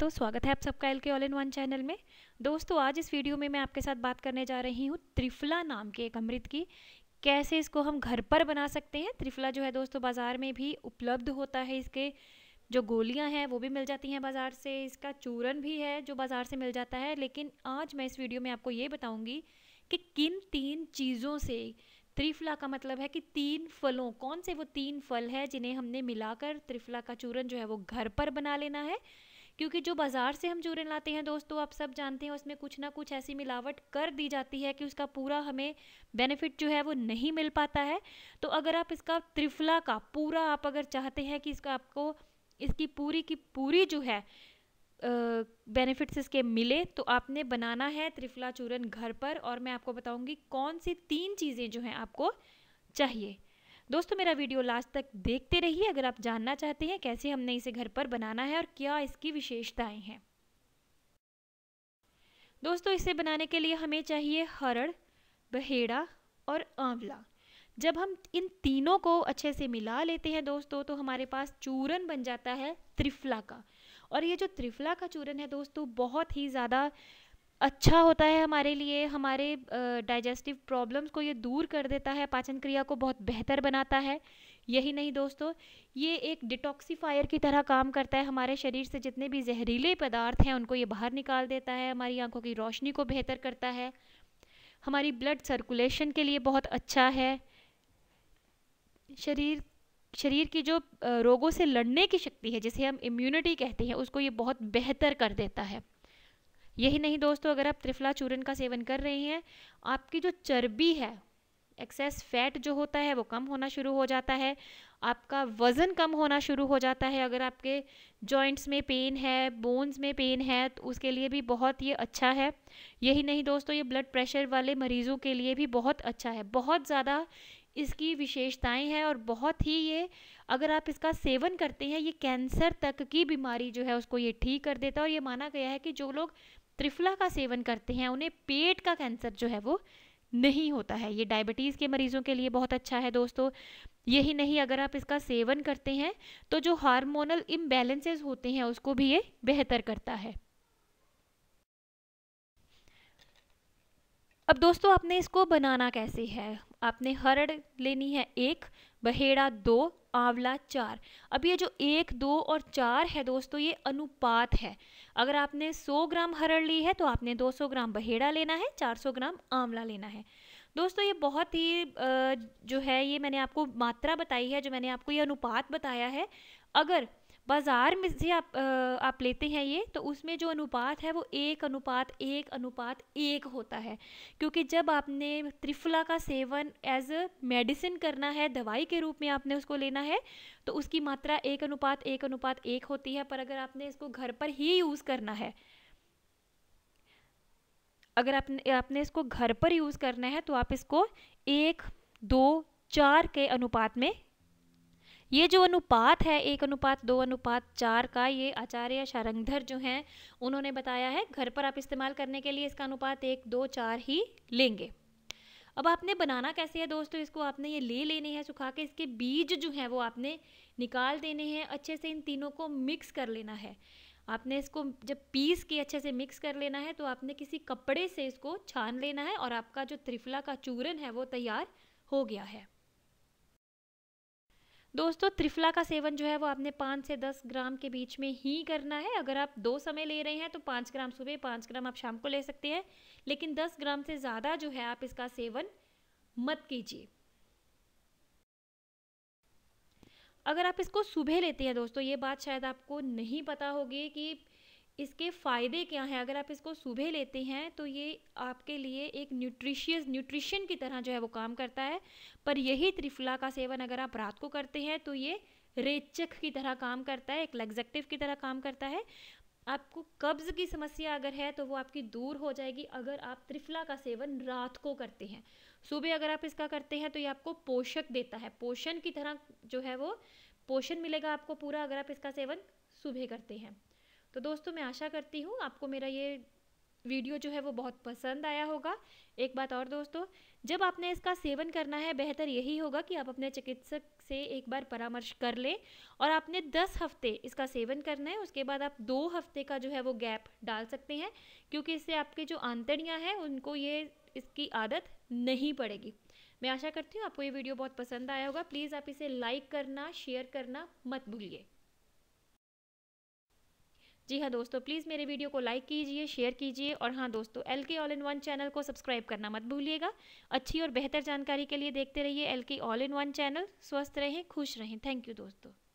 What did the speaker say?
दोस्तों स्वागत है आप सबका L K all in one channel में दोस्तों आज इस वीडियो में मैं आपके साथ बात करने जा रही हूँ त्रिफला नाम के एक अमृत की कैसे इसको हम घर पर बना सकते हैं त्रिफला जो है दोस्तों बाज़ार में भी उपलब्ध होता है इसके जो गोलियाँ हैं वो भी मिल जाती हैं बाज़ार से इसका चूरन भी है जो बाज़ार से मिल जाता है लेकिन आज मैं इस वीडियो में आपको ये बताऊँगी कि किन तीन चीज़ों से त्रिफला का मतलब है कि तीन फलों कौन से वो तीन फल है जिन्हें हमने मिलाकर त्रिफला का चूरन जो है वो घर पर बना लेना है क्योंकि जो बाज़ार से हम चूरन लाते हैं दोस्तों तो आप सब जानते हैं उसमें कुछ ना कुछ ऐसी मिलावट कर दी जाती है कि उसका पूरा हमें बेनिफिट जो है वो नहीं मिल पाता है तो अगर आप इसका त्रिफला का पूरा आप अगर चाहते हैं कि इसका आपको इसकी पूरी की पूरी जो है बेनिफिट्स uh, इसके मिले तो आपने बनाना है त्रिफला चूरन घर पर और मैं आपको बताऊंगी कौन सी तीन चीज़ें जो हैं आपको चाहिए दोस्तों मेरा वीडियो लास्ट तक देखते रहिए अगर आप जानना चाहते हैं कैसे हमने इसे घर पर बनाना है और क्या इसकी विशेषताएँ हैं दोस्तों इसे बनाने के लिए हमें चाहिए हरड़ बहेड़ा और आंवला जब हम इन तीनों को अच्छे से मिला लेते हैं दोस्तों तो हमारे पास चूरन बन जाता है त्रिफला का और ये जो त्रिफला का चूरन है दोस्तों बहुत ही ज़्यादा अच्छा होता है हमारे लिए हमारे डाइजेस्टिव प्रॉब्लम्स को ये दूर कर देता है पाचन क्रिया को बहुत बेहतर बनाता है यही नहीं दोस्तों ये एक डिटॉक्सीफायर की तरह काम करता है हमारे शरीर से जितने भी जहरीले पदार्थ हैं उनको ये बाहर निकाल देता है हमारी आंखों की रोशनी को बेहतर करता है हमारी ब्लड सर्कुलेशन के लिए बहुत अच्छा है शरीर शरीर की जो रोगों से लड़ने की शक्ति है जिसे हम इम्यूनिटी कहते हैं उसको ये बहुत बेहतर कर देता है यही नहीं दोस्तों अगर आप त्रिफला चूर्ण का सेवन कर रहे हैं आपकी जो चर्बी है एक्सेस फैट जो होता है वो कम होना शुरू हो जाता है आपका वज़न कम होना शुरू हो जाता है अगर आपके जॉइंट्स में पेन है बोन्स में पेन है तो उसके लिए भी बहुत ये अच्छा है यही नहीं दोस्तों ये ब्लड प्रेशर वाले मरीज़ों के लिए भी बहुत अच्छा है बहुत ज़्यादा इसकी विशेषताएं हैं और बहुत ही ये अगर आप इसका सेवन करते हैं ये कैंसर तक की बीमारी जो है उसको ये ठीक कर देता है और ये माना गया है कि जो लोग त्रिफला का सेवन करते हैं उन्हें पेट का कैंसर जो है वो नहीं होता है ये डायबिटीज़ के मरीज़ों के लिए बहुत अच्छा है दोस्तों यही नहीं अगर आप इसका सेवन करते हैं तो जो हार्मोनल इम्बेलेंसेज होते हैं उसको भी ये बेहतर करता है अब दोस्तों आपने इसको बनाना कैसे है आपने हरड़ लेनी है एक बहेड़ा दो आंवला चार अब ये जो एक दो और चार है दोस्तों ये अनुपात है अगर आपने 100 ग्राम हरड़ ली है तो आपने 200 ग्राम बहेड़ा लेना है 400 ग्राम आंवला लेना है दोस्तों ये बहुत ही जो है ये मैंने आपको मात्रा बताई है जो मैंने आपको ये अनुपात बताया है अगर बाज़ार में से आप आ, आप लेते हैं ये तो उसमें जो अनुपात है वो एक अनुपात एक अनुपात एक होता है क्योंकि जब आपने त्रिफला का सेवन एज मेडिसिन करना है दवाई के रूप में आपने उसको लेना है तो उसकी मात्रा एक अनुपात एक अनुपात एक होती है पर अगर आपने इसको घर पर ही यूज़ करना है अगर आपने आपने इसको घर पर यूज़ करना है तो आप इसको एक दो चार के अनुपात में ये जो अनुपात है एक अनुपात दो अनुपात चार का ये आचार्य शारंगधर जो हैं उन्होंने बताया है घर पर आप इस्तेमाल करने के लिए इसका अनुपात एक दो चार ही लेंगे अब आपने बनाना कैसे है दोस्तों इसको आपने ये ले लेने हैं सुखा के इसके बीज जो हैं वो आपने निकाल देने हैं अच्छे से इन तीनों को मिक्स कर लेना है आपने इसको जब पीस के अच्छे से मिक्स कर लेना है तो आपने किसी कपड़े से इसको छान लेना है और आपका जो त्रिफला का चूरन है वो तैयार हो गया है दोस्तों त्रिफला का सेवन जो है वो आपने पाँच से दस ग्राम के बीच में ही करना है अगर आप दो समय ले रहे हैं तो पाँच ग्राम सुबह पाँच ग्राम आप शाम को ले सकते हैं लेकिन दस ग्राम से ज़्यादा जो है आप इसका सेवन मत कीजिए अगर आप इसको सुबह लेते हैं दोस्तों ये बात शायद आपको नहीं पता होगी कि इसके फ़ायदे क्या हैं अगर आप इसको सुबह लेते हैं तो ये आपके लिए एक न्यूट्रिशियस न्यूट्रिशन की तरह जो है वो काम करता है पर यही त्रिफला का सेवन अगर आप रात को करते हैं तो ये रेचक की तरह काम करता है एक लग्जेक्टिव की तरह काम करता है आपको कब्ज़ की समस्या अगर है तो वो आपकी दूर हो जाएगी अगर आप त्रिफला का सेवन रात को करते हैं सुबह अगर आप इसका करते हैं तो ये आपको पोषक देता है पोषण की तरह जो है वो पोषण मिलेगा आपको पूरा अगर आप इसका सेवन सुबह करते हैं तो दोस्तों मैं आशा करती हूँ आपको मेरा ये वीडियो जो है वो बहुत पसंद आया होगा एक बात और दोस्तों जब आपने इसका सेवन करना है बेहतर यही होगा कि आप अपने चिकित्सक से एक बार परामर्श कर लें और आपने 10 हफ्ते इसका सेवन करना है उसके बाद आप दो हफ्ते का जो है वो गैप डाल सकते हैं क्योंकि इससे आपके जो आंतड़ियाँ हैं उनको ये इसकी आदत नहीं पड़ेगी मैं आशा करती हूँ आपको ये वीडियो बहुत पसंद आया होगा प्लीज़ आप इसे लाइक करना शेयर करना मत भूलिए जी हाँ दोस्तों प्लीज़ मेरे वीडियो को लाइक कीजिए शेयर कीजिए और हाँ दोस्तों L K all in one channel को सब्सक्राइब करना मत भूलिएगा अच्छी और बेहतर जानकारी के लिए देखते रहिए L K all in one channel स्वस्थ रहें खुश रहें थैंक यू दोस्तों